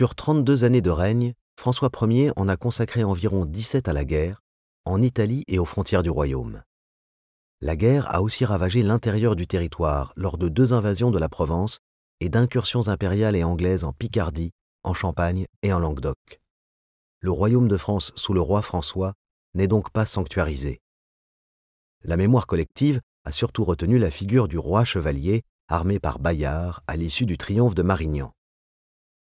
Sur 32 années de règne, François Ier en a consacré environ 17 à la guerre, en Italie et aux frontières du royaume. La guerre a aussi ravagé l'intérieur du territoire lors de deux invasions de la Provence et d'incursions impériales et anglaises en Picardie, en Champagne et en Languedoc. Le royaume de France sous le roi François n'est donc pas sanctuarisé. La mémoire collective a surtout retenu la figure du roi chevalier armé par Bayard à l'issue du triomphe de Marignan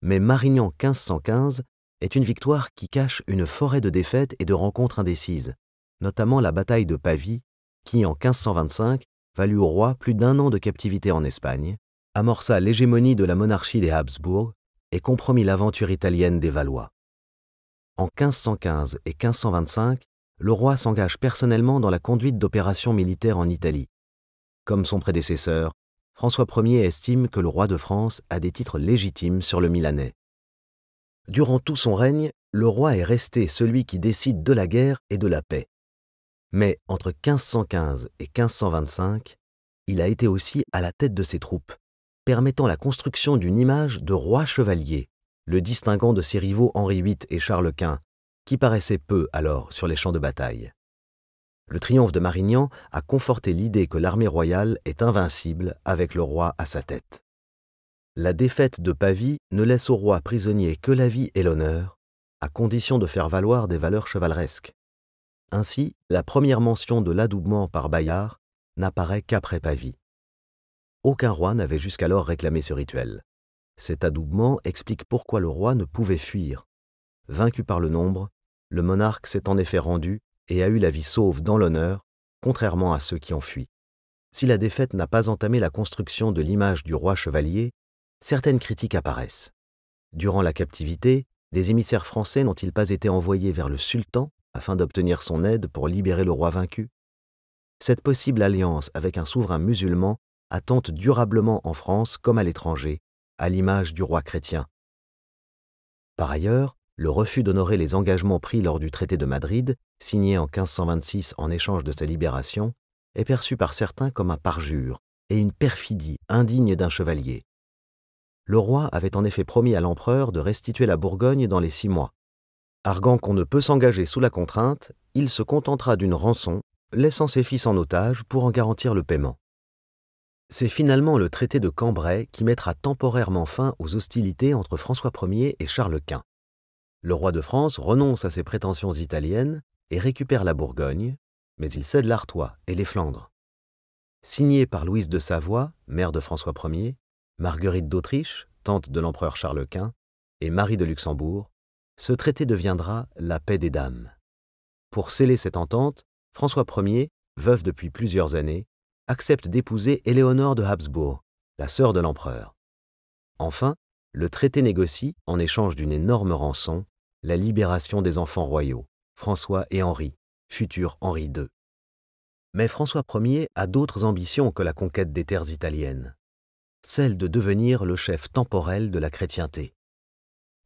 mais Marignan 1515 est une victoire qui cache une forêt de défaites et de rencontres indécises, notamment la bataille de Pavie, qui en 1525 valut au roi plus d'un an de captivité en Espagne, amorça l'hégémonie de la monarchie des Habsbourg et compromit l'aventure italienne des Valois. En 1515 et 1525, le roi s'engage personnellement dans la conduite d'opérations militaires en Italie. Comme son prédécesseur, François Ier estime que le roi de France a des titres légitimes sur le Milanais. Durant tout son règne, le roi est resté celui qui décide de la guerre et de la paix. Mais entre 1515 et 1525, il a été aussi à la tête de ses troupes, permettant la construction d'une image de roi chevalier, le distinguant de ses rivaux Henri VIII et Charles Quint, qui paraissaient peu alors sur les champs de bataille. Le triomphe de Marignan a conforté l'idée que l'armée royale est invincible avec le roi à sa tête. La défaite de Pavie ne laisse au roi prisonnier que la vie et l'honneur, à condition de faire valoir des valeurs chevaleresques. Ainsi, la première mention de l'adoubement par Bayard n'apparaît qu'après Pavie. Aucun roi n'avait jusqu'alors réclamé ce rituel. Cet adoubement explique pourquoi le roi ne pouvait fuir. Vaincu par le nombre, le monarque s'est en effet rendu et a eu la vie sauve dans l'honneur, contrairement à ceux qui ont fui. Si la défaite n'a pas entamé la construction de l'image du roi chevalier, certaines critiques apparaissent. Durant la captivité, des émissaires français n'ont-ils pas été envoyés vers le sultan afin d'obtenir son aide pour libérer le roi vaincu Cette possible alliance avec un souverain musulman attente durablement en France comme à l'étranger, à l'image du roi chrétien. Par ailleurs, le refus d'honorer les engagements pris lors du traité de Madrid, signé en 1526 en échange de sa libération, est perçu par certains comme un parjure et une perfidie indigne d'un chevalier. Le roi avait en effet promis à l'empereur de restituer la Bourgogne dans les six mois. Arguant qu'on ne peut s'engager sous la contrainte, il se contentera d'une rançon, laissant ses fils en otage pour en garantir le paiement. C'est finalement le traité de Cambrai qui mettra temporairement fin aux hostilités entre François Ier et Charles Quint le roi de France renonce à ses prétentions italiennes et récupère la Bourgogne, mais il cède l'Artois et les Flandres. Signé par Louise de Savoie, mère de François Ier, Marguerite d'Autriche, tante de l'empereur Charles Quint, et Marie de Luxembourg, ce traité deviendra la paix des dames. Pour sceller cette entente, François Ier, veuf depuis plusieurs années, accepte d'épouser Éléonore de Habsbourg, la sœur de l'empereur. Enfin, le traité négocie, en échange d'une énorme rançon, la libération des enfants royaux, François et Henri, futur Henri II. Mais François Ier a d'autres ambitions que la conquête des terres italiennes, celle de devenir le chef temporel de la chrétienté.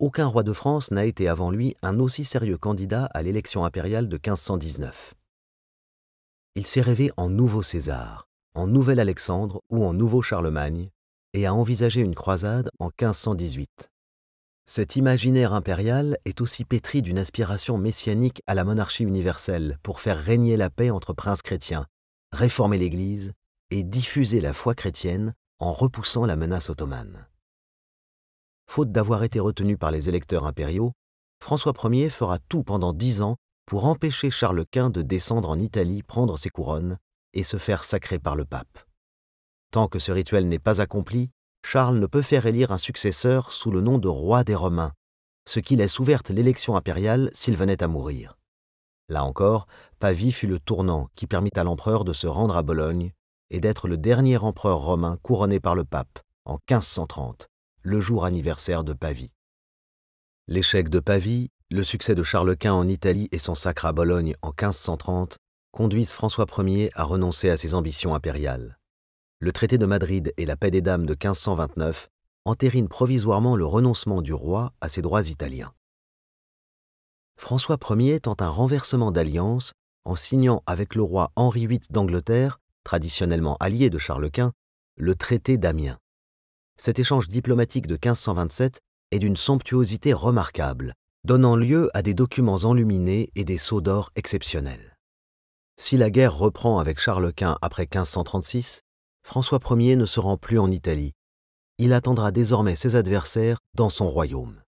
Aucun roi de France n'a été avant lui un aussi sérieux candidat à l'élection impériale de 1519. Il s'est rêvé en nouveau César, en nouvel Alexandre ou en nouveau Charlemagne, et a envisagé une croisade en 1518. Cet imaginaire impérial est aussi pétri d'une aspiration messianique à la monarchie universelle pour faire régner la paix entre princes chrétiens, réformer l'Église et diffuser la foi chrétienne en repoussant la menace ottomane. Faute d'avoir été retenu par les électeurs impériaux, François Ier fera tout pendant dix ans pour empêcher Charles Quint de descendre en Italie prendre ses couronnes et se faire sacrer par le pape. Tant que ce rituel n'est pas accompli, Charles ne peut faire élire un successeur sous le nom de roi des Romains, ce qui laisse ouverte l'élection impériale s'il venait à mourir. Là encore, Pavie fut le tournant qui permit à l'empereur de se rendre à Bologne et d'être le dernier empereur romain couronné par le pape en 1530, le jour anniversaire de Pavie. L'échec de Pavie, le succès de Charles Quint en Italie et son sacre à Bologne en 1530 conduisent François Ier à renoncer à ses ambitions impériales le traité de Madrid et la paix des dames de 1529 entérinent provisoirement le renoncement du roi à ses droits italiens. François Ier tente un renversement d'alliance en signant avec le roi Henri VIII d'Angleterre, traditionnellement allié de Charles Quint, le traité d'Amiens. Cet échange diplomatique de 1527 est d'une somptuosité remarquable, donnant lieu à des documents enluminés et des sceaux d'or exceptionnels. Si la guerre reprend avec Charles Quint après 1536, François Ier ne se rend plus en Italie. Il attendra désormais ses adversaires dans son royaume.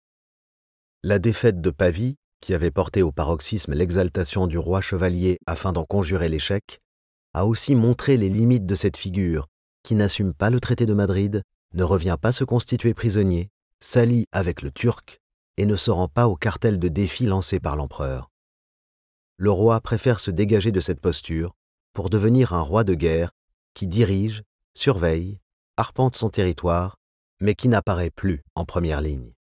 La défaite de Pavie, qui avait porté au paroxysme l'exaltation du roi chevalier afin d'en conjurer l'échec, a aussi montré les limites de cette figure, qui n'assume pas le traité de Madrid, ne revient pas se constituer prisonnier, s'allie avec le Turc et ne se rend pas au cartel de défi lancé par l'empereur. Le roi préfère se dégager de cette posture pour devenir un roi de guerre qui dirige surveille, arpente son territoire, mais qui n'apparaît plus en première ligne.